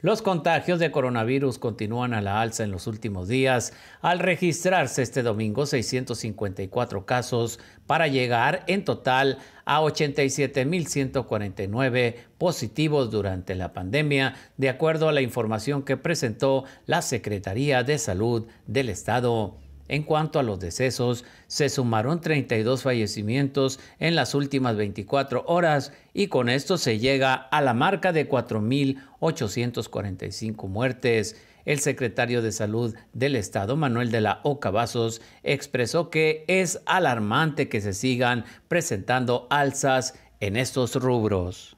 Los contagios de coronavirus continúan a la alza en los últimos días, al registrarse este domingo 654 casos para llegar en total a 87.149 positivos durante la pandemia, de acuerdo a la información que presentó la Secretaría de Salud del Estado. En cuanto a los decesos, se sumaron 32 fallecimientos en las últimas 24 horas y con esto se llega a la marca de 4.845 muertes. El secretario de Salud del Estado, Manuel de la Oca expresó que es alarmante que se sigan presentando alzas en estos rubros.